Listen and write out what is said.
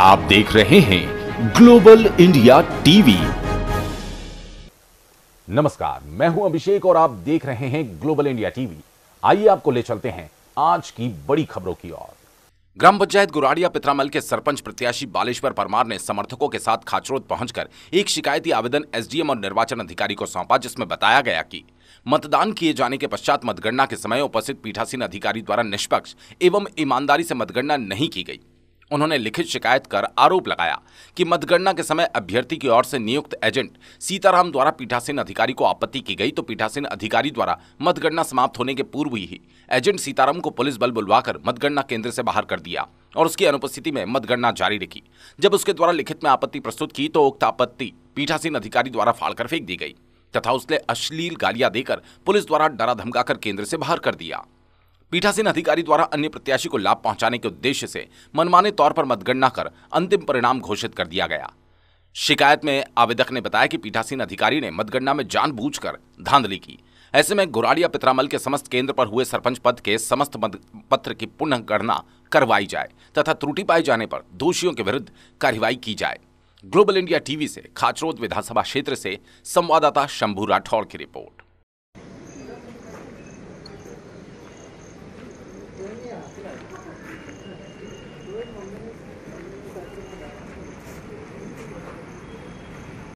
आप देख रहे हैं ग्लोबल इंडिया टीवी नमस्कार मैं हूं अभिषेक और आप देख रहे हैं ग्लोबल इंडिया टीवी आइए आपको ले चलते हैं आज की बड़ी खबरों की ओर ग्राम पंचायत गुराड़िया पित्रामल के सरपंच प्रत्याशी बालेश्वर परमार ने समर्थकों के साथ खाचरोद पहुंचकर एक शिकायती आवेदन एसडीएम और निर्वाचन अधिकारी को सौंपा जिसमें बताया गया कि मतदान किए जाने के पश्चात मतगणना के समय उपस्थित पीठासीन अधिकारी द्वारा निष्पक्ष एवं ईमानदारी से मतगणना नहीं की गई उन्होंने लिखित शिकायत कर आरोप लगाया कि मतगणना के समय अभ्यर्थी की ओर से नियुक्त एजेंट सीताराम द्वारा पीठासीन अधिकारी को आपत्ति की गई तो पीठासीन अधिकारी द्वारा मतगणना समाप्त होने के पूर्व ही एजेंट सीताराम को पुलिस बल बुलवाकर मतगणना केंद्र से बाहर कर दिया और उसकी अनुपस्थिति में मतगणना जारी रखी जब उसके द्वारा लिखित में आपत्ति प्रस्तुत की तो उक्त आपत्ति पीठासीन अधिकारी द्वारा फाड़कर फेंक दी गई तथा उसने अश्लील गालियां देकर पुलिस द्वारा डरा धमकाकर केंद्र से बाहर कर दिया पीठासीन अधिकारी द्वारा अन्य प्रत्याशी को लाभ पहुंचाने के उद्देश्य से मनमाने तौर पर मतगणना कर अंतिम परिणाम घोषित कर दिया गया शिकायत में आवेदक ने बताया कि पीठासीन अधिकारी ने मतगणना में जानबूझकर धांधली की ऐसे में गुराड़िया पित्रामल के समस्त केंद्र पर हुए सरपंच पद के समस्त पत्र की पुनः गणना करवाई जाए तथा त्रुटि पाए जाने पर दोषियों के विरुद्ध कार्रवाई की जाए ग्लोबल इंडिया टीवी से खाचरोद विधानसभा क्षेत्र से संवाददाता शंभू राठौर की रिपोर्ट つらい。